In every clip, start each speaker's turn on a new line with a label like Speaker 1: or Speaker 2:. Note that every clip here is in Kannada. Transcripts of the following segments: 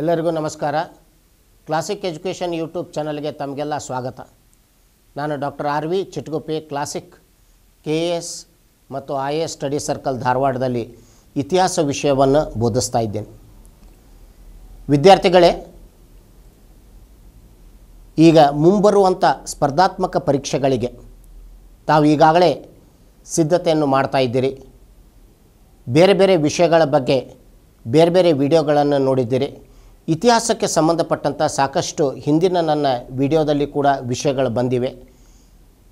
Speaker 1: ಎಲ್ಲರಿಗೂ ನಮಸ್ಕಾರ ಕ್ಲಾಸಿಕ್ ಎಜುಕೇಷನ್ ಯೂಟ್ಯೂಬ್ ಚಾನಲ್ಗೆ ತಮಗೆಲ್ಲ ಸ್ವಾಗತ ನಾನು doctor R V Chitguppi classic K A S ಮತ್ತು I A S study circle ಧಾರವಾಡದಲ್ಲಿ ಇತಿಹಾಸ ವಿಷಯವನ್ನು ಬೋಧಿಸ್ತಾ ಇದ್ದೇನೆ ವಿದ್ಯಾರ್ಥಿಗಳೇ ಈಗ ಮುಂಬರುವಂಥ ಸ್ಪರ್ಧಾತ್ಮಕ ಪರೀಕ್ಷೆಗಳಿಗೆ ತಾವು ಈಗಾಗಲೇ ಸಿದ್ಧತೆಯನ್ನು ಮಾಡ್ತಾ ಇದ್ದೀರಿ ಬೇರೆ ಬೇರೆ ವಿಷಯಗಳ ಬಗ್ಗೆ ಬೇರೆ ಬೇರೆ ವಿಡಿಯೋಗಳನ್ನು ನೋಡಿದ್ದೀರಿ ಇತಿಹಾಸಕ್ಕೆ ಸಂಬಂಧಪಟ್ಟಂಥ ಸಾಕಷ್ಟು ಹಿಂದಿನ ನನ್ನ ವಿಡಿಯೋದಲ್ಲಿ ಕೂಡ ವಿಷಯಗಳು ಬಂದಿವೆ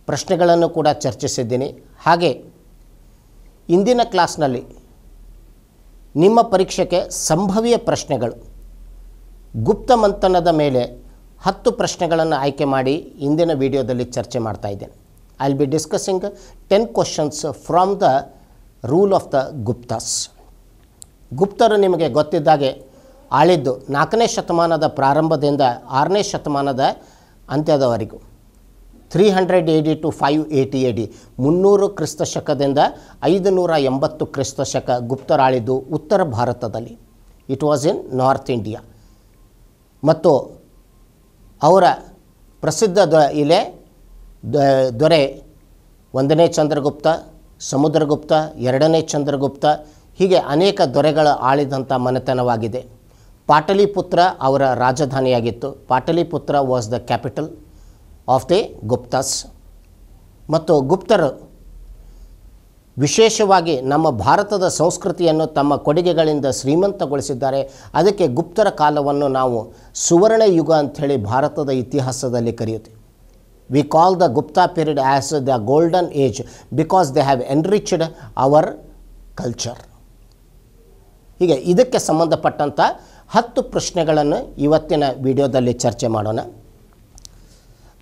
Speaker 1: ಪ್ರಶ್ನೆಗಳನ್ನು ಕೂಡ ಚರ್ಚಿಸಿದ್ದೀನಿ ಹಾಗೆ ಇಂದಿನ ಕ್ಲಾಸ್ನಲ್ಲಿ ನಿಮ್ಮ ಪರೀಕ್ಷೆಗೆ ಸಂಭವ್ಯ ಪ್ರಶ್ನೆಗಳು ಗುಪ್ತ ಮಂಥನದ ಮೇಲೆ ಹತ್ತು ಪ್ರಶ್ನೆಗಳನ್ನು ಆಯ್ಕೆ ಮಾಡಿ ಇಂದಿನ ವಿಡಿಯೋದಲ್ಲಿ ಚರ್ಚೆ ಮಾಡ್ತಾ ಇದ್ದೇನೆ I will be discussing ten questions from the rule of the Guptas ಗುಪ್ತರು ನಿಮಗೆ ಗೊತ್ತಿದ್ದಾಗೆ ಆಳಿದ್ದು ನಾಲ್ಕನೇ ಶತಮಾನದ ಪ್ರಾರಂಭದಿಂದ ಆರನೇ ಶತಮಾನದ ಅಂತ್ಯದವರೆಗೂ three hundred A D to five eighty A D ಮುನ್ನೂರು ಕ್ರಿಸ್ತ ಶಕದಿಂದ ಐದು ನೂರ ಎಂಬತ್ತು ಕ್ರಿಸ್ತ ಶಕ ಗುಪ್ತರಾಳಿದ್ದು ಉತ್ತರ ಭಾರತದಲ್ಲಿ it was in north India ಮತ್ತು ಅವರ ಪ್ರಸಿದ್ಧ ದೊ ಇಲೆ ದೊರೆ ಒಂದನೇ ಚಂದ್ರಗುಪ್ತ ಸಮುದ್ರಗುಪ್ತ ಎರಡನೇ ಚಂದ್ರಗುಪ್ತ ಹೀಗೆ ಅನೇಕ ದೊರೆಗಳ ಆಳಿದಂಥ ಮನೆತನವಾಗಿದೆ ಪಾಟಲಿಪುತ್ರ ಅವರ ರಾಜಧಾನಿಯಾಗಿತ್ತು Pataliputra was the capital of the Guptas ಮತ್ತು ಗುಪ್ತರು ವಿಶೇಷವಾಗಿ ನಮ್ಮ ಭಾರತದ ಸಂಸ್ಕೃತಿಯನ್ನು ತಮ್ಮ ಕೊಡುಗೆಗಳಿಂದ ಶ್ರೀಮಂತಗೊಳಿಸಿದ್ದಾರೆ ಅದಕ್ಕೆ ಗುಪ್ತರ ಕಾಲವನ್ನು ನಾವು ಸುವರ್ಣ ಯುಗ ಅಂಥೇಳಿ ಭಾರತದ ಇತಿಹಾಸದಲ್ಲಿ ಕರೆಯುತ್ತೆ we call the Gupta period as the golden age because they have enriched our culture ಹೀಗೆ ಇದಕ್ಕೆ ಸಂಬಂಧಪಟ್ಟಂಥ ಹತ್ತು ಪ್ರಶ್ನೆಗಳನ್ನು ಇವತ್ತಿನ ವಿಡಿಯೋದಲ್ಲಿ ಚರ್ಚೆ ಮಾಡೋಣ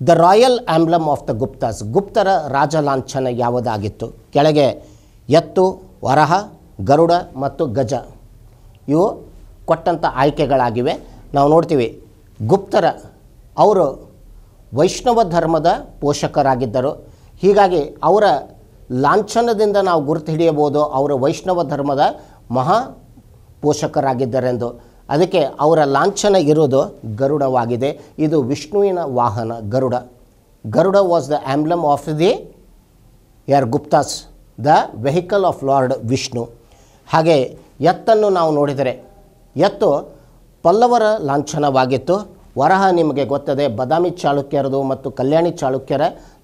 Speaker 1: the royal emblem of the Guptas ಗುಪ್ತರ ರಾಜಲಾಂಛನ ಯಾವುದಾಗಿತ್ತು ಕೆಳಗೆ ಎತ್ತು ವರಹ ಗರುಡ ಮತ್ತು ಗಜ ಇವು ಕೊಟ್ಟಂಥ ಆಯ್ಕೆಗಳಾಗಿವೆ ನಾವು ನೋಡ್ತೀವಿ ಗುಪ್ತರ ಅವರು ವೈಷ್ಣವ ಧರ್ಮದ ಪೋಷಕರಾಗಿದ್ದರು ಹೀಗಾಗಿ ಅವರ ಲಾಂಛನದಿಂದ ನಾವು ಗುರುತು ಹಿಡಿಯಬಹುದು ಅವರ ವೈಷ್ಣವ ಧರ್ಮದ ಮಹಾ ಪೋಷಕರಾಗಿದ್ದರೆಂದು ಅದಕ್ಕೆ ಅವರ ಲಾಂಛನ ಇರೋದು ಗರುಡವಾಗಿದೆ ಇದು ವಿಷ್ಣುವಿನ ವಾಹನ Garuda Garuda was the emblem of the ಯಾರ್ Guptas the vehicle of Lord Vishnu ಹಾಗೆ ಎತ್ತನ್ನು ನಾವು ನೋಡಿದರೆ ಎತ್ತು ಪಲ್ಲವರ ಲಾಂಛನವಾಗಿತ್ತು ವರಹ ನಿಮಗೆ ಗೊತ್ತದೆ ಬದಾಮಿ ಚಾಳುಕ್ಯರದು ಮತ್ತು ಕಲ್ಯಾಣಿ ಚಾಳುಕ್ಯರ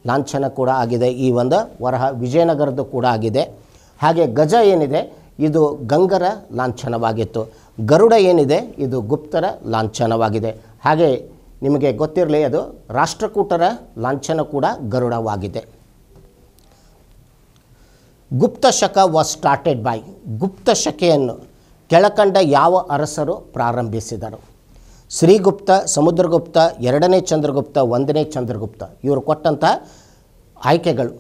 Speaker 1: ಲಾಂಛನ ಕೂಡ ಆಗಿದೆ ಈ ಒಂದು ವರಹ ವಿಜಯನಗರದ್ದು ಕೂಡ ಆಗಿದೆ ಹಾಗೆ ಗಜ ಏನಿದೆ ಇದು ಗಂಗರ ಲಾಂಛನವಾಗಿತ್ತು ಗರುಡ ಏನಿದೆ ಇದು ಗುಪ್ತರ ಲಾಂಛನವಾಗಿದೆ ಹಾಗೆ ನಿಮಗೆ ಗೊತ್ತಿರಲಿ ಅದು ರಾಷ್ಟ್ರಕೂಟರ ಲಾಂಛನ ಕೂಡ ಗರುಡವಾಗಿದೆ ಗುಪ್ತ ಶಕ ವಾಸ್ ಸ್ಟಾರ್ಟೆಡ್ ಬೈ ಗುಪ್ತ ಶಕೆಯನ್ನು ಕೆಳಕಂಡ ಯಾವ ಅರಸರು ಪ್ರಾರಂಭಿಸಿದರು ಶ್ರೀಗುಪ್ತ ಸಮುದ್ರಗುಪ್ತ ಎರಡನೇ ಚಂದ್ರಗುಪ್ತ ಒಂದನೇ ಚಂದ್ರಗುಪ್ತ ಇವರು ಕೊಟ್ಟಂತಹ ಆಯ್ಕೆಗಳು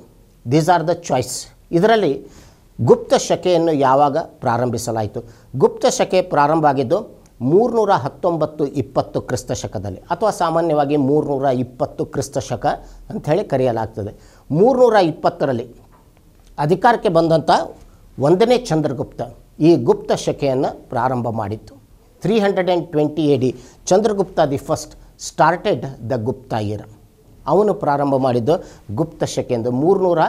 Speaker 1: ದೀಸ್ ಆರ್ ದ ಚಾಯ್ಸ್ ಇದರಲ್ಲಿ ಗುಪ್ತ ಶಕೆಯನ್ನು ಯಾವಾಗ ಪ್ರಾರಂಭಿಸಲಾಯಿತು ಗುಪ್ತ ಶಕೆ ಪ್ರಾರಂಭ ಆಗಿದ್ದು ಮೂರುನೂರ ಹತ್ತೊಂಬತ್ತು ಇಪ್ಪತ್ತು ಕ್ರಿಸ್ತ ಶಕದಲ್ಲಿ ಅಥವಾ ಸಾಮಾನ್ಯವಾಗಿ ಮೂರುನೂರ ಇಪ್ಪತ್ತು ಕ್ರಿಸ್ತ ಶಕ ಅಂಥೇಳಿ ಕರೆಯಲಾಗ್ತದೆ ಮೂರುನೂರ ಇಪ್ಪತ್ತರಲ್ಲಿ ಅಧಿಕಾರಕ್ಕೆ ಬಂದಂಥ ಒಂದನೇ ಚಂದ್ರಗುಪ್ತ ಈ ಗುಪ್ತ ಶಕೆಯನ್ನು ಪ್ರಾರಂಭ ಮಾಡಿತ್ತು three hundred and twenty A D Chandragupta the first started the Gupta year ಅವನು ಪ್ರಾರಂಭ ಮಾಡಿದ್ದು ಗುಪ್ತ ಶಕೆ ಎಂದು ಮೂರುನೂರ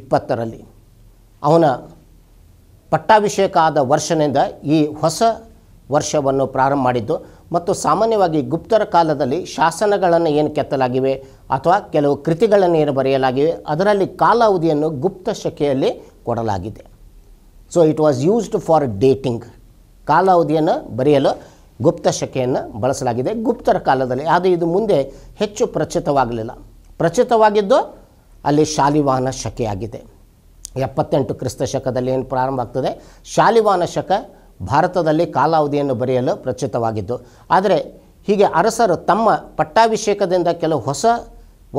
Speaker 1: ಇಪ್ಪತ್ತರಲ್ಲಿ ಅವನ ಪಟ್ಟಾಭಿಷೇಕ ಆದ ವರ್ಷದಿಂದ ಈ ಹೊಸ ವರ್ಷವನ್ನು ಪ್ರಾರಂಭ ಮಾಡಿದ್ದು ಮತ್ತು ಸಾಮಾನ್ಯವಾಗಿ ಗುಪ್ತರ ಕಾಲದಲ್ಲಿ ಶಾಸನಗಳನ್ನು ಏನು ಕೆತ್ತಲಾಗಿವೆ ಅಥವಾ ಕೆಲವು ಕೃತಿಗಳನ್ನು ಏನು ಬರೆಯಲಾಗಿವೆ ಅದರಲ್ಲಿ ಕಾಲಾವಧಿಯನ್ನು ಗುಪ್ತ ಶಕೆಯಲ್ಲಿ ಕೊಡಲಾಗಿದೆ so it was used for dating ಕಾಲಾವಧಿಯನ್ನು ಬರೆಯಲು ಗುಪ್ತ ಶಕೆಯನ್ನು ಬಳಸಲಾಗಿದೆ ಗುಪ್ತರ ಕಾಲದಲ್ಲಿ ಆದರೆ ಇದು ಮುಂದೆ ಹೆಚ್ಚು ಪ್ರಚಿತವಾಗಲಿಲ್ಲ ಪ್ರಚಿತವಾಗಿದ್ದು ಅಲ್ಲಿ ಶಾಲಿವಾಹನ ಶಕೆಯಾಗಿದೆ ಎಪ್ಪತ್ತೆಂಟು ಕ್ರಿಸ್ತ ಶಕದಲ್ಲಿ ಏನು ಪ್ರಾರಂಭ ಆಗ್ತದೆ ಶಾಲಿವಾನ ಶಕ ಭಾರತದಲ್ಲಿ ಕಾಲಾವಧಿಯನ್ನು ಬರೆಯಲು ಪ್ರಚಿತವಾಗಿದ್ದು ಆದರೆ ಹೀಗೆ ಅರಸರು ತಮ್ಮ ಪಟ್ಟಾಭಿಷೇಕದಿಂದ ಕೆಲವು ಹೊಸ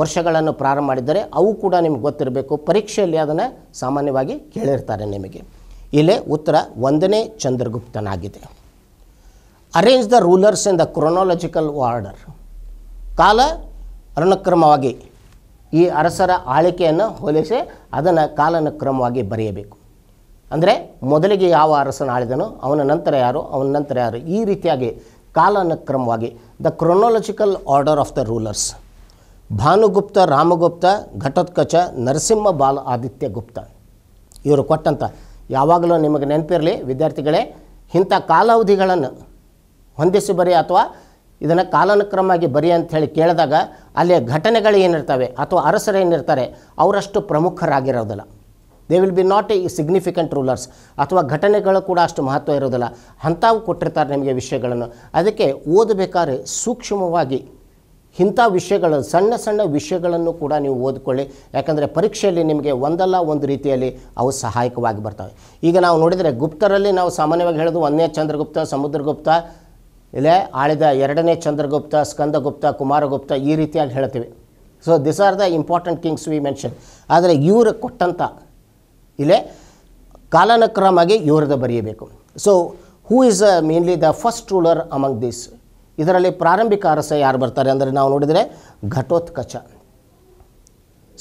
Speaker 1: ವರ್ಷಗಳನ್ನು ಪ್ರಾರಂಭ ಮಾಡಿದರೆ ಅವು ಕೂಡ ನಿಮ್ಗೆ ಗೊತ್ತಿರಬೇಕು ಪರೀಕ್ಷೆಯಲ್ಲಿ ಅದನ್ನು ಸಾಮಾನ್ಯವಾಗಿ ಕೇಳಿರ್ತಾರೆ ನಿಮಗೆ ಇಲ್ಲಿ ಉತ್ತರ ಒಂದನೇ ಚಂದ್ರಗುಪ್ತನಾಗಿದೆ arrange the rulers in the chronological order ಕಾಲ ಅನುಕ್ರಮವಾಗಿ ಈ ಅರಸರ ಆಳಿಕೆಯನ್ನು ಹೋಲಿಸಿ ಅದನ್ನು ಕ್ರಮವಾಗಿ ಬರೆಯಬೇಕು ಅಂದರೆ ಮೊದಲಿಗೆ ಯಾವ ಅರಸನ ಆಳಿದನೋ ಅವನ ನಂತರ ಯಾರು ಅವನ ನಂತರ ಯಾರು ಈ ರೀತಿಯಾಗಿ ಕಾಲಾನುಕ್ರಮವಾಗಿ the chronological order of the rulers Bhanugupta Ramagupta Ghatotkacha Narasimha Baladitya ಗುಪ್ತ ಇವರು ಕೊಟ್ಟಂತ ಯಾವಾಗಲೂ ನಿಮಗೆ ನೆನಪಿರಲಿ ವಿದ್ಯಾರ್ಥಿಗಳೇ ಇಂಥ ಕಾಲಾವಧಿಗಳನ್ನು ಹೊಂದಿಸಿ ಬರೀ ಅಥವಾ ಇದನ್ನು ಕಾಲಾನುಕ್ರಮವಾಗಿ ಬರಿ ಅಂಥೇಳಿ ಕೇಳಿದಾಗ ಅಲ್ಲಿ ಘಟನೆಗಳು ಏನಿರ್ತವೆ ಅಥವಾ ಅರಸರು ಏನಿರ್ತಾರೆ ಅವರಷ್ಟು ಪ್ರಮುಖರಾಗಿರೋದಿಲ್ಲ they will be not a significant rulers ಅಥವಾ ಘಟನೆಗಳು ಕೂಡ ಅಷ್ಟು ಮಹತ್ವ ಇರೋದಿಲ್ಲ ಅಂಥವು ಕೊಟ್ಟಿರ್ತಾರೆ ನಿಮಗೆ ವಿಷಯಗಳನ್ನು ಅದಕ್ಕೆ ಓದಬೇಕಾದ್ರೆ ಸೂಕ್ಷ್ಮವಾಗಿ ಇಂಥ ವಿಷಯಗಳು ಸಣ್ಣ ಸಣ್ಣ ವಿಷಯಗಳನ್ನು ಕೂಡ ನೀವು ಓದ್ಕೊಳ್ಳಿ ಯಾಕಂದರೆ ಪರೀಕ್ಷೆಯಲ್ಲಿ ನಿಮಗೆ ಒಂದಲ್ಲ ಒಂದು ರೀತಿಯಲ್ಲಿ ಅವು ಸಹಾಯಕವಾಗಿ ಬರ್ತವೆ ಈಗ ನಾವು ನೋಡಿದರೆ ಗುಪ್ತರಲ್ಲಿ ನಾವು ಸಾಮಾನ್ಯವಾಗಿ ಹೇಳೋದು ಒಂದನೇ ಚಂದ್ರಗುಪ್ತ ಸಮುದ್ರಗುಪ್ತ ಇಲ್ಲೇ ಆಳಿದ ಎರಡನೇ ಚಂದ್ರಗುಪ್ತ ಸ್ಕಂದಗುಪ್ತ ಕುಮಾರಗುಪ್ತ ಈ ರೀತಿಯಾಗಿ ಹೇಳ್ತೀವಿ so this are the important kings we mention ಆದರೆ ಇವರು ಕೊಟ್ಟಂಥ ಇಲ್ಲೇ ಕಾಲಾನುಕ್ರಮವಾಗಿ ಇವರದ್ದು ಬರೆಯಬೇಕು so who is mainly the first ruler among this ಇದರಲ್ಲಿ ಪ್ರಾರಂಭಿಕ ಅರಸ ಯಾರು ಬರ್ತಾರೆ ಅಂದರೆ ನಾವು ನೋಡಿದರೆ ಘಟೋತ್ಕಚ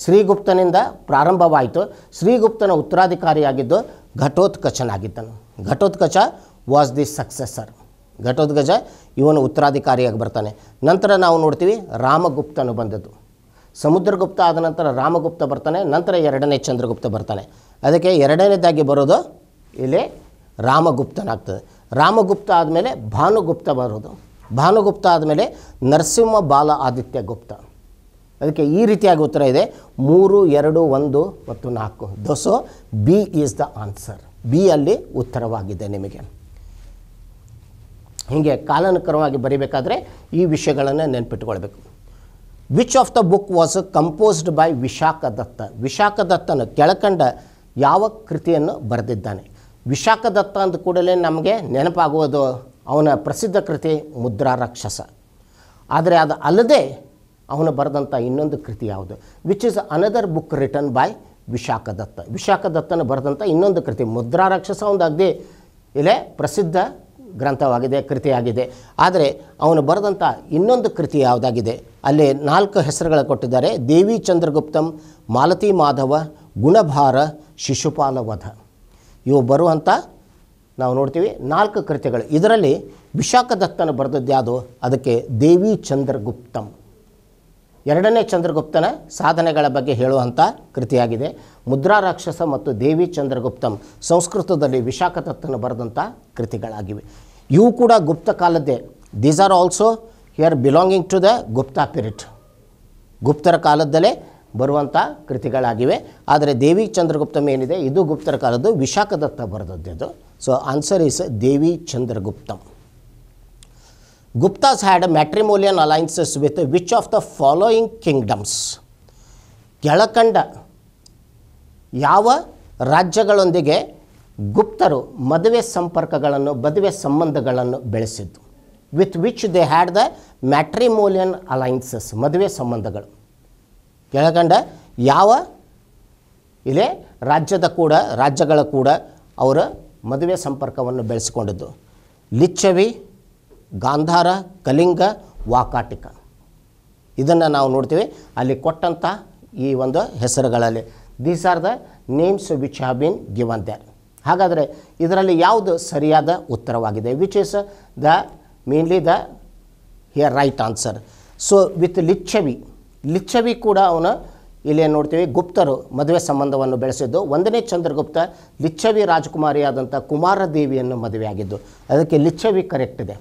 Speaker 1: ಶ್ರೀಗುಪ್ತನಿಂದ ಪ್ರಾರಂಭವಾಯಿತು ಶ್ರೀಗುಪ್ತನ ಉತ್ತರಾಧಿಕಾರಿಯಾಗಿದ್ದು ಘಟೋತ್ಕಚನಾಗಿದ್ದನು Ghatotkacha was the successor Ghatotkacha ಇವನು ಉತ್ತರಾಧಿಕಾರಿಯಾಗಿ ಬರ್ತಾನೆ ನಂತರ ನಾವು ನೋಡ್ತೀವಿ ರಾಮಗುಪ್ತನು ಬಂದದ್ದು ಸಮುದ್ರಗುಪ್ತ ಆದ ನಂತರ ರಾಮಗುಪ್ತ ಬರ್ತಾನೆ ನಂತರ ಎರಡನೇ ಚಂದ್ರಗುಪ್ತ ಬರ್ತಾನೆ ಅದಕ್ಕೆ ಎರಡನೇದಾಗಿ ಬರೋದು ಇಲ್ಲಿ ರಾಮಗುಪ್ತನಾಗ್ತದೆ ರಾಮಗುಪ್ತ ಆದಮೇಲೆ ಭಾನುಗುಪ್ತ ಬರೋದು ಭಾನುಗುಪ್ತ ಆದಮೇಲೆ ನರಸಿಂಹ ಬಾಲ ಆದಿತ್ಯ ಗುಪ್ತ ಅದಕ್ಕೆ ಈ ರೀತಿಯಾಗಿ ಉತ್ತರ ಇದೆ ಮೂರು ಎರಡು ಒಂದು ಮತ್ತು ನಾಲ್ಕು ದೊಸೋ B is the answer B ಅಲ್ಲಿ ಉತ್ತರವಾಗಿದೆ ನಿಮಗೆ ಹೀಗೆ ಕಾಲಾನುಕ್ರಮವಾಗಿ ಬರೀಬೇಕಾದ್ರೆ ಈ ವಿಷಯಗಳನ್ನು ನೆನ್ಪಿಟ್ಕೊಳ್ಬೇಕು which of the book was composed by Vishakhadatta ವಿಶಾಖದತ್ತನ ಕೆಳಕಂಡ ಯಾವ ಕೃತಿಯನ್ನು ಬರೆದಿದ್ದಾನೆ ವಿಶಾಖದತ್ತ ಅಂದ ಕೂಡಲೇ ನಮಗೆ ನೆನಪಾಗುವುದು ಅವನ ಪ್ರಸಿದ್ಧ ಕೃತಿ ಮುದ್ರಾ ರಾಕ್ಷಸ ಆದರೆ ಅದು ಅಲ್ಲದೆ ಅವನು ಬರೆದಂಥ ಇನ್ನೊಂದು ಕೃತಿ ಯಾವುದು which is another book written by Vishakhadatta ವಿಶಾಖದತ್ತನ ಬರೆದಂಥ ಇನ್ನೊಂದು ಕೃತಿ ಮುದ್ರಾ ರಾಕ್ಷಸ ಒಂದು ಅಗ್ದಿ ಇಲ್ಲೇ ಪ್ರಸಿದ್ಧ ಗ್ರಂಥವಾಗಿದೆ ಕೃತಿಯಾಗಿದೆ ಆದರೆ ಅವನು ಬರೆದಂಥ ಇನ್ನೊಂದು ಕೃತಿ ಯಾವುದಾಗಿದೆ ಅಲ್ಲಿ ನಾಲ್ಕು ಹೆಸರುಗಳ ಕೊಟ್ಟಿದ್ದಾರೆ ದೇವಿ ಚಂದ್ರಗುಪ್ತಂ ಮಾಲತಿ ಮಾಧವ ಗುಣಭಾರ ವಧ ಇವು ಬರುವಂಥ ನಾವು ನೋಡ್ತೀವಿ ನಾಲ್ಕು ಕೃತಿಗಳು ಇದರಲ್ಲಿ ವಿಶಾಖದತ್ತನ ಬರೆದದ್ದು ಯಾವುದು ಅದಕ್ಕೆ ದೇವಿ ಚಂದ್ರಗುಪ್ತಂ ಎರಡನೇ ಚಂದ್ರಗುಪ್ತನ ಸಾಧನೆಗಳ ಬಗ್ಗೆ ಹೇಳುವಂಥ ಕೃತಿಯಾಗಿದೆ ಮುದ್ರಾರಾಕ್ಷಸ ಮತ್ತು ದೇವಿ ಚಂದ್ರಗುಪ್ತಂ ಸಂಸ್ಕೃತದಲ್ಲಿ ವಿಶಾಖದತ್ತನ ಬರೆದಂಥ ಕೃತಿಗಳಾಗಿವೆ ಇವು ಕೂಡ ಗುಪ್ತ ಕಾಲದ್ದೇ these are also are belonging to the Gupta period ಗುಪ್ತರ ಕಾಲದಲ್ಲೇ ಬರುವಂಥ ಕೃತಿಗಳಾಗಿವೆ ಆದರೆ ದೇವಿ ಚಂದ್ರಗುಪ್ತಮ್ ಏನಿದೆ ಇದು ಗುಪ್ತರ ಕಾಲದ್ದು ವಿಶಾಖದತ್ತ ಬರೆದದ್ದು so answer is Devi Chandraguptam Guptas had matrimonial alliances with which of the following kingdoms ಕೆಳಕಂಡ ಯಾವ ರಾಜ್ಯಗಳೊಂದಿಗೆ ಗುಪ್ತರು ಮದುವೆ ಸಂಪರ್ಕಗಳನ್ನು ಮದುವೆ ಸಂಬಂಧಗಳನ್ನು ಬೆಳೆಸಿದ್ದು with which they had the matrimonial alliances ಮದುವೆ ಸಂಬಂಧಗಳು ಕೆಳಗಂಡ ಯಾವ ಇಲ್ಲೇ ರಾಜ್ಯದ ಕೂಡ ರಾಜ್ಯಗಳ ಕೂಡ ಅವರ ಮದುವೆ ಸಂಪರ್ಕವನ್ನು ಬೆಳೆಸಿಕೊಂಡಿದ್ದು ಲಿಚ್ಚವಿ ಗಾಂಧಾರ ಕಲಿಂಗ ವಾಕಾಟಿಕ ಇದನ್ನು ನಾವು ನೋಡ್ತೀವಿ ಅಲ್ಲಿ ಕೊಟ್ಟಂಥ ಈ ಒಂದು ಹೆಸರುಗಳಲ್ಲಿ these are the names which have been given there ಹಾಗಾದರೆ ಇದರಲ್ಲಿ ಯಾವುದು ಸರಿಯಾದ ಉತ್ತರವಾಗಿದೆ which is the mainly the here right answer so with Licchavi Licchavi ಕೂಡ ಇಲ್ಲಿ ಏನು ನೋಡ್ತೀವಿ ಗುಪ್ತರು ಮದುವೆ ಸಂಬಂಧವನ್ನು ಬೆಳೆಸಿದ್ದು ಒಂದನೇ ಚಂದ್ರಗುಪ್ತ ಲಿಚ್ಛವಿ ರಾಜಕುಮಾರಿಯಾದಂಥ ಕುಮಾರದೇವಿಯನ್ನು ಮದುವೆಯಾಗಿದ್ದು ಅದಕ್ಕೆ ಲಿಚ್ಛವಿ ಕರೆಕ್ಟ್ ಇದೆ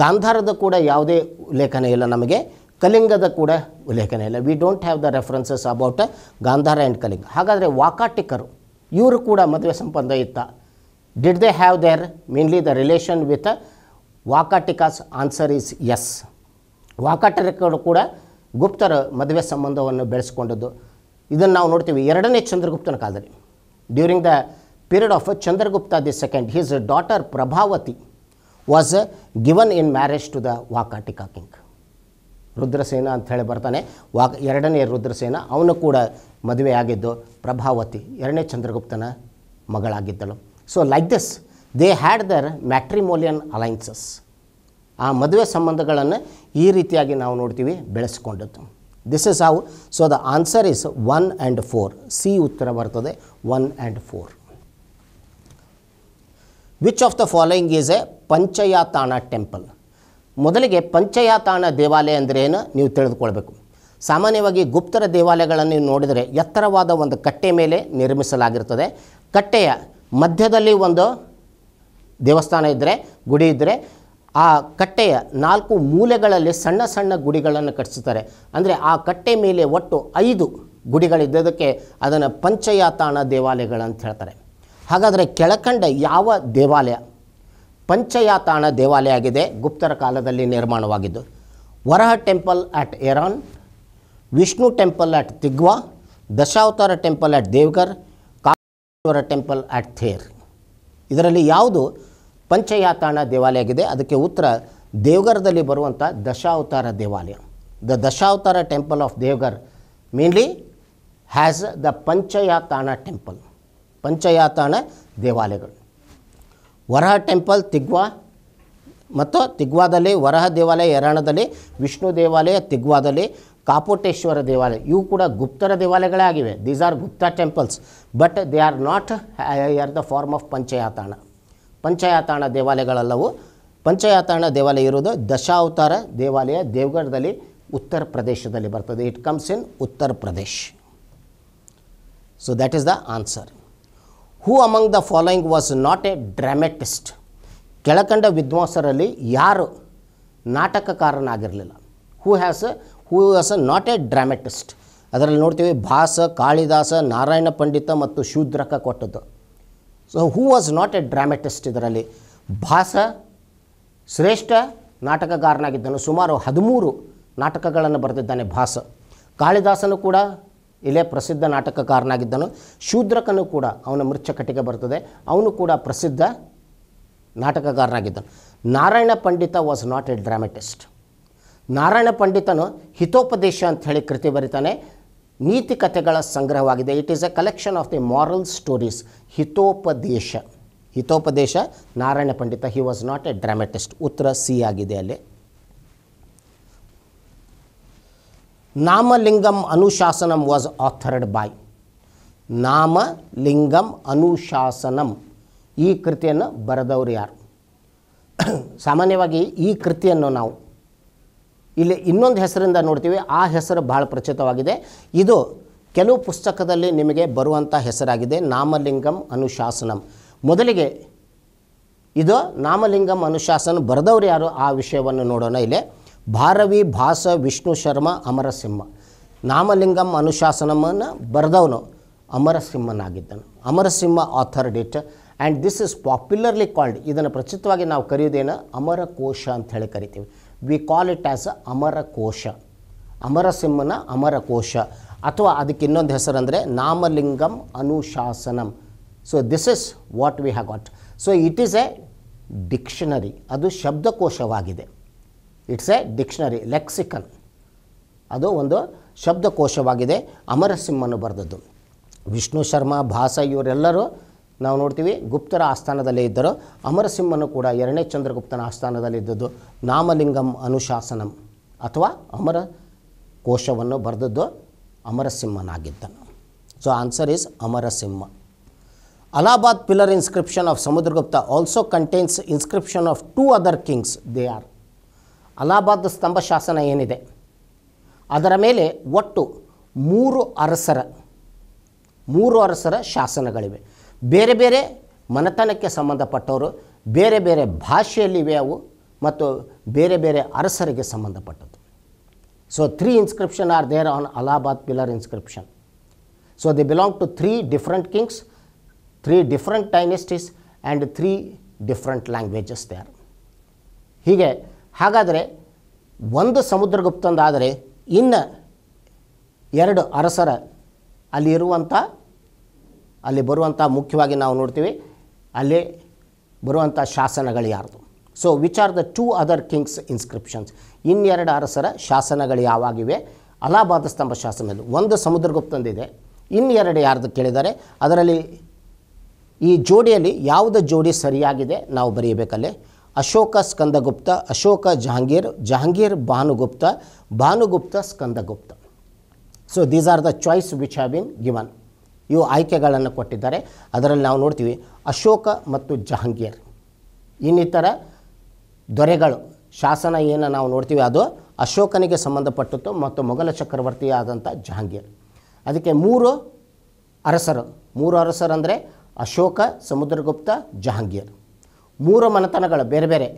Speaker 1: ಗಾಂಧಾರದ ಕೂಡ ಯಾವುದೇ ಉಲ್ಲೇಖನ ಇಲ್ಲ ನಮಗೆ ಕಲಿಂಗದ ಕೂಡ ಉಲ್ಲೇಖನ ಇಲ್ಲ we don't have the references about Gandhara and Kalinga ಹಾಗಾದರೆ ವಾಕಾಟಿಕರು ಇವರು ಕೂಡ ಮದುವೆ ಸಂಬಂಧ ಇತ್ತ did they have there mainly the relation with Vakatakas answer is yes ವಾಕಾಟಿಕರು ಕೂಡ ಗುಪ್ತರ ಮದುವೆ ಸಂಬಂಧವನ್ನು ಬೆಳೆಸ್ಕೊಂಡದ್ದು ಇದನ್ನು ನಾವು ನೋಡ್ತೀವಿ ಎರಡನೇ ಚಂದ್ರಗುಪ್ತನ ಕಾಲದಲ್ಲಿ during the period of Chandragupta the second his daughter Prabhavati was given in marriage to the Vakataka king Rudrasena ಹೇಳಿ ಬರ್ತಾನೆ ವಾಕ್ ಎರಡನೇ ರುದ್ರಸೇನ ಅವನು ಕೂಡ ಮದುವೆ ಆಗಿದ್ದು ಪ್ರಭಾವತಿ ಎರಡನೇ ಚಂದ್ರಗುಪ್ತನ ಮಗಳಾಗಿದ್ದಳು so like this they had their matrimonial alliances ಆ ಮದುವೆ ಸಂಬಂಧಗಳನ್ನು ಈ ರೀತಿಯಾಗಿ ನಾವು ನೋಡ್ತೀವಿ ಬೆಳೆಸ್ಕೊಂಡದ್ದು this is how so the answer is one and four C ಉತ್ತರ ಬರ್ತದೆ one and four which of the following is a Panchayatana temple ಮೊದಲಿಗೆ ಪಂಚಯಾತಾಣ ದೇವಾಲಯ ಅಂದರೆ ಏನು ನೀವು ತಿಳಿದುಕೊಳ್ಬೇಕು ಸಾಮಾನ್ಯವಾಗಿ ಗುಪ್ತರ ದೇವಾಲಯಗಳನ್ನು ನೀವು ನೋಡಿದರೆ ಎತ್ತರವಾದ ಒಂದು ಕಟ್ಟೆ ಮೇಲೆ ನಿರ್ಮಿಸಲಾಗಿರ್ತದೆ ಕಟ್ಟೆಯ ಮಧ್ಯದಲ್ಲಿ ಒಂದು ದೇವಸ್ಥಾನ ಇದ್ದರೆ ಗುಡಿ ಇದ್ದರೆ ಆ ಕಟ್ಟೆಯ ನಾಲ್ಕು ಮೂಲೆಗಳಲ್ಲಿ ಸಣ್ಣ ಸಣ್ಣ ಗುಡಿಗಳನ್ನು ಕಟ್ಟಿಸ್ತಾರೆ ಅಂದರೆ ಆ ಕಟ್ಟೆ ಮೇಲೆ ಒಟ್ಟು ಐದು ಗುಡಿಗಳಿದ್ದದಕ್ಕೆ ಅದನ್ನು ಪಂಚಯಾತಾಣ ದೇವಾಲಯಗಳಂತ ಹೇಳ್ತಾರೆ ಹಾಗಾದರೆ ಕೆಳಕಂಡ ಯಾವ ದೇವಾಲಯ ಪಂಚಯಾತಾಣ ದೇವಾಲಯ ಆಗಿದೆ ಗುಪ್ತರ ಕಾಲದಲ್ಲಿ ನಿರ್ಮಾಣವಾಗಿದ್ದು Varaha temple at Eran Vishnu temple at Tigwa Dashavatara temple at Deogarh Kashwara temple at Ter ಇದರಲ್ಲಿ ಯಾವುದು ಪಂಚಯಾತಾಣ ದೇವಾಲಯ ಆಗಿದೆ ಅದಕ್ಕೆ ಉತ್ತರ ದೇವ್ಗರ್ದಲ್ಲಿ ಬರುವಂಥ ದಶಾವತಾರ ದೇವಾಲಯ the Dashavatara temple of Deogarh mainly has the Panchayatana temple Panchayatana ದೇವಾಲಯಗಳು ವರಹ ಟೆಂಪಲ್ ತಿಗ್ವಾ ಮತ್ತು ತಿಗ್ವಾದಲ್ಲಿ ವರಹ ದೇವಾಲಯ ಎರಾಣದಲ್ಲಿ ವಿಷ್ಣು ದೇವಾಲಯ ತಿಗ್ವಾದಲ್ಲಿ ಕಾಪೋಟೇಶ್ವರ ದೇವಾಲಯ ಇವು ಕೂಡ ಗುಪ್ತರ ದೇವಾಲಯಗಳೇ ಆಗಿವೆ these are Gupta temples but they are not are the form of Panchayatana Panchayatana ದೇವಾಲಯಗಳೆಲ್ಲವೂ ಪಂಚಯಾತಾಣ ದೇವಾಲಯ ಇರೋದು ದಶಾವತಾರ ದೇವಾಲಯ ದೇವಗಢದಲ್ಲಿ ಉತ್ತರ ಪ್ರದೇಶದಲ್ಲಿ ಬರ್ತದೆ it comes in Uttar Pradesh so that is the answer who among the following was not a dramatist ಕೆಳಕಂಡ ವಿದ್ವಾಂಸರಲ್ಲಿ ಯಾರು ನಾಟಕಕಾರನಾಗಿರಲಿಲ್ಲ who has who has not a dramatist ಅದರಲ್ಲಿ ನೋಡ್ತೀವಿ ಭಾಸ ಕಾಳಿದಾಸ ನಾರಾಯಣ ಪಂಡಿತ ಮತ್ತು ಶೂದ್ರಕ ಕೊಟ್ಟದ್ದು so who was not a dramatist ಇದರಲ್ಲಿ ಭಾಸ ಶ್ರೇಷ್ಠ ನಾಟಕಕಾರನಾಗಿದ್ದನು ಸುಮಾರು ಹದಿಮೂರು ನಾಟಕಗಳನ್ನು ಬರೆದಿದ್ದಾನೆ ಭಾಸ ಕಾಳಿದಾಸನು ಕೂಡ ಇಲ್ಲೇ ಪ್ರಸಿದ್ಧ ನಾಟಕಕಾರನಾಗಿದ್ದನು ಶೂದ್ರಕನು ಕೂಡ ಅವನ ಮೃಚ್ಛಕಟಿಕೆ ಬರ್ತದೆ ಅವನು ಕೂಡ ಪ್ರಸಿದ್ಧ ನಾಟಕಕಾರನಾಗಿದ್ದನು Narayana Pandita was not a dramatist Narayana ಪಂಡಿತನು ಹಿತೋಪದೇಶ ಅಂತ ಹೇಳಿ ಕೃತಿ ಬರೀತಾನೆ ನೀತಿ ಕಥೆಗಳ ಸಂಗ್ರಹವಾಗಿದೆ it is a collection of the moral stories Hitopadesha Hitopadesha Narayana Pandita he was not a dramatist ಉತ್ತರ ಸಿ ಆಗಿದೆ ಅಲ್ಲಿ Namalinganushasanam was authored by Namalinganushasanam ಈ ಕೃತಿಯನ್ನು ಬರೆದವರು ಯಾರು ಸಾಮಾನ್ಯವಾಗಿ ಈ ಕೃತಿಯನ್ನು ನಾವು ಇಲ್ಲಿ ಇನ್ನೊಂದು ಹೆಸರಿಂದ ನೋಡ್ತೀವಿ ಆ ಹೆಸರು ಭಾಳ ಪ್ರಚಿತವಾಗಿದೆ ಇದು ಕೆಲವು ಪುಸ್ತಕದಲ್ಲಿ ನಿಮಗೆ ಬರುವಂಥ ಹೆಸರಾಗಿದೆ ನಾಮಲಿಂಗಂ ಅನುಶಾಸನಂ ಮೊದಲಿಗೆ ಇದು ನಾಮಲಿಂಗಂ ಅನುಶಾಸನ ಬರೆದವರು ಯಾರು ಆ ವಿಷಯವನ್ನು ನೋಡೋಣ ಇಲ್ಲಿ ಭಾರವಿ ಭಾಸ ವಿಷ್ಣು ಶರ್ಮ ಅಮರಸಿಂಹ ನಾಮಲಿಂಗಂ ಅನುಶಾಸನವನ್ನು ಬರೆದವನು ಅಮರಸಿಂಹನಾಗಿದ್ದನು Amarasimha author it and this is popularly called ಇದನ್ನು ಪ್ರಚಿತವಾಗಿ ನಾವು ಕರೆಯೋದೇನು ಅಮರಕೋಶ ಅಂತ ಹೇಳಿ ಕರಿತೀವಿ we call it as a Amarakosha ಅಮರಸಿಂಹನ ಅಮರಕೋಶ ಅಥವಾ ಅದಕ್ಕೆ ಇನ್ನೊಂದು ಹೆಸರಂದರೆ Namalinganushasanam so this is what we have what so it is a dictionary ಅದು ಶಬ್ದಕೋಶವಾಗಿದೆ ಇಟ್ಸ್ ಎ ಡಿಕ್ಷನರಿ ಲೆಕ್ಸಿಕನ್ ಅದು ಒಂದು ಶಬ್ದಕೋಶವಾಗಿದೆ ಅಮರಸಿಂಹನು ಬರೆದದ್ದು ವಿಷ್ಣು ಶರ್ಮಾ ಭಾಸ ಇವರೆಲ್ಲರೂ ನಾವು ನೋಡ್ತೀವಿ ಗುಪ್ತರ ಆಸ್ಥಾನದಲ್ಲೇ ಇದ್ದರು ಅಮರಸಿಂಹನು ಕೂಡ ಎರಡನೇ ಚಂದ್ರಗುಪ್ತನ ಆಸ್ಥಾನದಲ್ಲಿದ್ದದ್ದು ನಾಮಲಿಂಗಂ ಅನುಶಾಸನಂ ಅಥವಾ ಅಮರ ಕೋಶವನ್ನು ಬರೆದದ್ದು ಅಮರಸಿಂಹನಾಗಿದ್ದನು so answer is Amarasimha Allahabad pillar inscription of Samudragupta also contains inscription of two other kings they are Allahabad ಸ್ತಂಭ ಶಾಸನ ಏನಿದೆ ಅದರ ಮೇಲೆ ಒಟ್ಟು ಮೂರು ಅರಸರ ಮೂರು ಅರಸರ ಶಾಸನಗಳಿವೆ ಬೇರೆ ಬೇರೆ ಮನೆತನಕ್ಕೆ ಸಂಬಂಧಪಟ್ಟವರು ಬೇರೆ ಬೇರೆ ಭಾಷೆಯಲ್ಲಿವೆ ಅವು ಮತ್ತು ಬೇರೆ ಬೇರೆ ಅರಸರಿಗೆ ಸಂಬಂಧಪಟ್ಟದ್ದು so three inscription are there on Allahabad pillar inscription so they belong to three different kings three different dynasties and three different languages they are ಹೀಗೆ ಹಾಗಾದರೆ ಒಂದು ಸಮುದ್ರಗುಪ್ತಂದಾದರೆ ಇನ್ನು ಎರಡು ಅರಸರ ಅಲ್ಲಿರುವಂಥ ಅಲ್ಲಿ ಬರುವಂಥ ಮುಖ್ಯವಾಗಿ ನಾವು ನೋಡ್ತೀವಿ ಅಲ್ಲಿ ಬರುವಂಥ ಶಾಸನಗಳು ಯಾರ್ದು so which are the two other kings inscriptions ಇನ್ನೆರಡು ಅರಸರ ಶಾಸನಗಳು ಯಾವಾಗಿವೆ ಅಲಹಾಬಾದ್ ಸ್ತಂಭ ಶಾಸನದಲ್ಲಿ ಒಂದು ಸಮುದ್ರಗುಪ್ತಂದಿದೆ ಇನ್ನೆರಡು ಯಾರ್ದು ಕೇಳಿದ್ದಾರೆ ಅದರಲ್ಲಿ ಈ ಜೋಡಿಯಲ್ಲಿ ಯಾವುದೇ ಜೋಡಿ ಸರಿಯಾಗಿದೆ ನಾವು ಬರೆಯಬೇಕಲ್ಲಿ Ashoka Skandagupta Ashoka Jahangir Jahangir Bhanugupta Bhanugupta Skandagupta so these are the choice which have been given ಇವು ಆಯ್ಕೆಗಳನ್ನು ಕೊಟ್ಟಿದ್ದಾರೆ ಅದರಲ್ಲಿ ನಾವು ನೋಡ್ತೀವಿ ಅಶೋಕ ಮತ್ತು ಜಹಾಂಗೀರ್ ಇನ್ನಿತರ ದೊರೆಗಳು ಶಾಸನ ಏನು ನಾವು ನೋಡ್ತೀವಿ ಅದು ಅಶೋಕನಿಗೆ ಸಂಬಂಧಪಟ್ಟದ್ದು ಮತ್ತು ಮೊಘಲ ಚಕ್ರವರ್ತಿಯಾದಂಥ ಜಹಾಂಗೀರ್ ಅದಕ್ಕೆ ಮೂರು ಅರಸರು ಮೂರು ಅರಸರು ಅಂದರೆ ಅಶೋಕ ಸಮುದ್ರಗುಪ್ತ ಜಹಾಂಗೀರ್ ಮೂರು ಮನೆತನಗಳು ಬೇರೆ ಬೇರೆ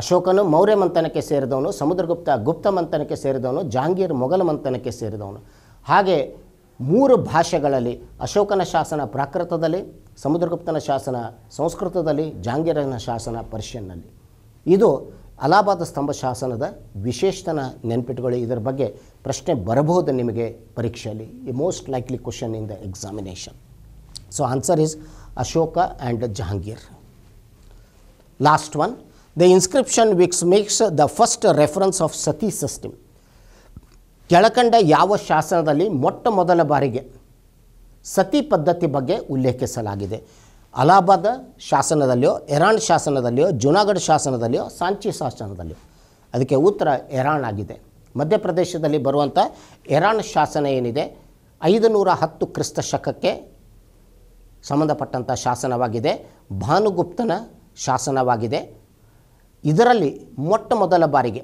Speaker 1: ಅಶೋಕನು ಮೌರ್ಯ ಮಂಥನಕ್ಕೆ ಸೇರಿದವನು ಸಮುದ್ರಗುಪ್ತ ಗುಪ್ತ ಮಂಥನಕ್ಕೆ ಸೇರಿದವನು ಜಹಾಂಗೀರ್ ಮೊಘಲ ಮಂಥನಕ್ಕೆ ಸೇರಿದವನು ಹಾಗೆ ಮೂರು ಭಾಷೆಗಳಲ್ಲಿ ಅಶೋಕನ ಶಾಸನ ಪ್ರಾಕೃತದಲ್ಲಿ ಸಮುದ್ರಗುಪ್ತನ ಶಾಸನ ಸಂಸ್ಕೃತದಲ್ಲಿ ಜಹಾಂಗೀರನ ಶಾಸನ ಪರ್ಷಿಯನ್ನಲ್ಲಿ ಇದು ಅಲಹಾಬಾದ್ ಸ್ತಂಭ ಶಾಸನದ ವಿಶೇಷತನ ನೆನಪಿಟ್ಟುಕೊಳ್ಳಿ ಇದರ ಬಗ್ಗೆ ಪ್ರಶ್ನೆ ಬರಬಹುದು ನಿಮಗೆ ಪರೀಕ್ಷೆಯಲ್ಲಿ ಈ most likely question in the examination so answer is Ashoka and Jahangir last one, the inscription which makes the first reference of Sati system. ಕೆಳಕಂಡ ಯಾವ ಶಾಸನದಲ್ಲಿ ಮೊಟ್ಟ ಮೊದಲ ಬಾರಿಗೆ ಸತಿ ಪದ್ಧತಿ ಬಗ್ಗೆ ಉಲ್ಲೇಖಿಸಲಾಗಿದೆ ಅಲಹಾಬಾದ್ ಶಾಸನದಲ್ಲಿಯೋ ಎರಾನ್ ಶಾಸನದಲ್ಲಿಯೋ ಜುನಾಗಢ ಶಾಸನದಲ್ಲಿಯೋ ಸಾಂಚಿ ಶಾಸನದಲ್ಲಿಯೋ ಅದಕ್ಕೆ ಉತ್ತರ ಎರಾನ್ ಆಗಿದೆ ಮಧ್ಯಪ್ರದೇಶದಲ್ಲಿ ಬರುವಂಥ ಎರಾನ್ ಶಾಸನ ಏನಿದೆ ಐದು ನೂರ ಹತ್ತು ಕ್ರಿಸ್ತ ಶಕಕ್ಕೆ ಸಂಬಂಧಪಟ್ಟಂಥ ಶಾಸನವಾಗಿದೆ ಭಾನುಗುಪ್ತನ ಶಾಸನವಾಗಿದೆ ಇದರಲ್ಲಿ ಮೊಟ್ಟ ಮೊದಲ ಬಾರಿಗೆ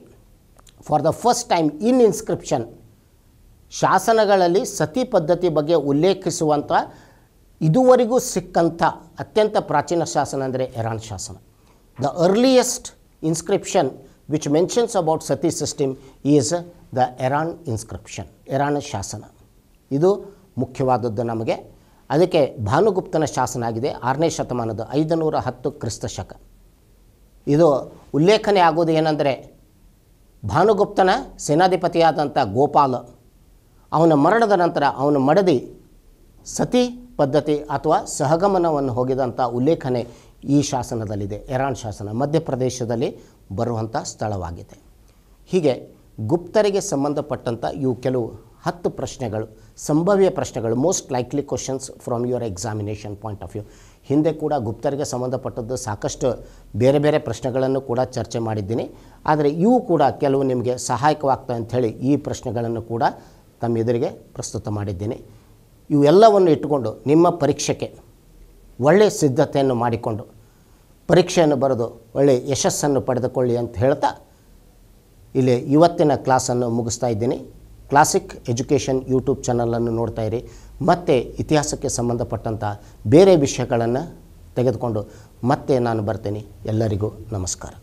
Speaker 1: for the first time in inscription ಶಾಸನಗಳಲ್ಲಿ ಸತಿ ಪದ್ಧತಿ ಬಗ್ಗೆ ಉಲ್ಲೇಖಿಸುವಂಥ ಇದುವರೆಗೂ ಸಿಕ್ಕಂಥ ಅತ್ಯಂತ ಪ್ರಾಚೀನ ಶಾಸನ ಅಂದರೆ ಎರಾನ್ ಶಾಸನ the earliest inscription which mentions about Sati system is the Eran inscription Eran ಶಾಸನ ಇದು ಮುಖ್ಯವಾದದ್ದು ನಮಗೆ ಅದಕ್ಕೆ ಭಾನುಗುಪ್ತನ ಶಾಸನ ಆಗಿದೆ ಆರನೇ ಶತಮಾನದ ಐದುನೂರ ಹತ್ತು ಕ್ರಿಸ್ತ ಶಕ ಇದು ಉಲ್ಲೇಖನೆ ಆಗೋದು ಏನಂದರೆ ಭಾನುಗುಪ್ತನ ಸೇನಾಧಿಪತಿಯಾದಂಥ ಗೋಪಾಲ ಅವನ ಮರಣದ ನಂತರ ಅವನು ಮಡದಿ ಸತಿ ಪದ್ಧತಿ ಅಥವಾ ಸಹಗಮನವನ್ನು ಹೋಗಿದಂಥ ಉಲ್ಲೇಖನೆ ಈ ಶಾಸನದಲ್ಲಿದೆ ಎರಾನ್ ಶಾಸನ ಮಧ್ಯಪ್ರದೇಶದಲ್ಲಿ ಬರುವಂಥ ಸ್ಥಳವಾಗಿದೆ ಹೀಗೆ ಗುಪ್ತರಿಗೆ ಸಂಬಂಧಪಟ್ಟಂಥ ಇವು ಕೆಲವು ಹತ್ತು ಪ್ರಶ್ನೆಗಳು ಸಂಭಾವ್ಯ ಪ್ರಶ್ನೆಗಳು most likely questions from your examination point of view ಹಿಂದೆ ಕೂಡ ಗುಪ್ತರಿಗೆ ಸಂಬಂಧಪಟ್ಟದ್ದು ಸಾಕಷ್ಟು ಬೇರೆ ಬೇರೆ ಪ್ರಶ್ನೆಗಳನ್ನು ಕೂಡ ಚರ್ಚೆ ಮಾಡಿದ್ದೀನಿ ಆದರೆ ಇವು ಕೂಡ ಕೆಲವು ನಿಮಗೆ ಸಹಾಯಕವಾಗ್ತವೆ ಅಂಥೇಳಿ ಈ ಪ್ರಶ್ನೆಗಳನ್ನು ಕೂಡ ತಮ್ಮ ಎದುರಿಗೆ ಪ್ರಸ್ತುತ ಮಾಡಿದ್ದೀನಿ ಇವೆಲ್ಲವನ್ನು ಇಟ್ಟುಕೊಂಡು ನಿಮ್ಮ ಪರೀಕ್ಷೆಗೆ ಒಳ್ಳೆಯ ಸಿದ್ಧತೆಯನ್ನು ಮಾಡಿಕೊಂಡು ಪರೀಕ್ಷೆಯನ್ನು ಬರೆದು ಒಳ್ಳೆಯ ಯಶಸ್ಸನ್ನು ಪಡೆದುಕೊಳ್ಳಿ ಅಂತ ಹೇಳ್ತಾ ಇಲ್ಲಿ ಇವತ್ತಿನ ಕ್ಲಾಸನ್ನು ಮುಗಿಸ್ತಾ ಇದ್ದೀನಿ ಕ್ಲಾಸಿಕ್ ಎಜುಕೇಷನ್ ಯೂಟ್ಯೂಬ್ ಚಾನಲನ್ನು ನೋಡ್ತಾ ಇರಿ ಮತ್ತು ಇತಿಹಾಸಕ್ಕೆ ಸಂಬಂಧಪಟ್ಟಂಥ ಬೇರೆ ವಿಷಯಗಳನ್ನು ತೆಗೆದುಕೊಂಡು ಮತ್ತೆ ನಾನು ಬರ್ತೇನೆ ಎಲ್ಲರಿಗೂ ನಮಸ್ಕಾರ